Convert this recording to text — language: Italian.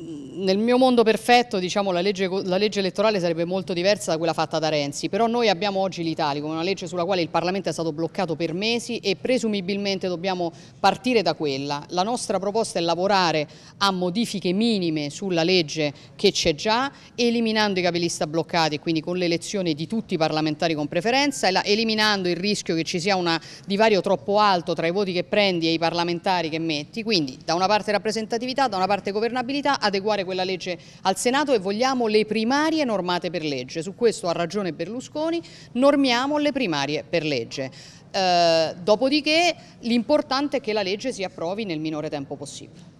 nel mio mondo perfetto diciamo, la, legge, la, legge, elettorale sarebbe molto diversa da quella fatta da Renzi, però noi abbiamo oggi l'Italia come una legge sulla quale il Parlamento è stato bloccato per mesi e presumibilmente dobbiamo partire da quella. La nostra proposta è lavorare a modifiche minime sulla legge che c'è già, eliminando i capilista bloccati, quindi con l'elezione di tutti i parlamentari con preferenza, eliminando il rischio che ci sia un divario troppo alto tra i voti che prendi e i parlamentari che metti, quindi da una parte rappresentatività, da una parte governabilità, adeguare quella legge al Senato e vogliamo le primarie normate per legge. Su questo ha ragione Berlusconi, normiamo le primarie per legge. Eh, dopodiché l'importante è che la legge si approvi nel minore tempo possibile.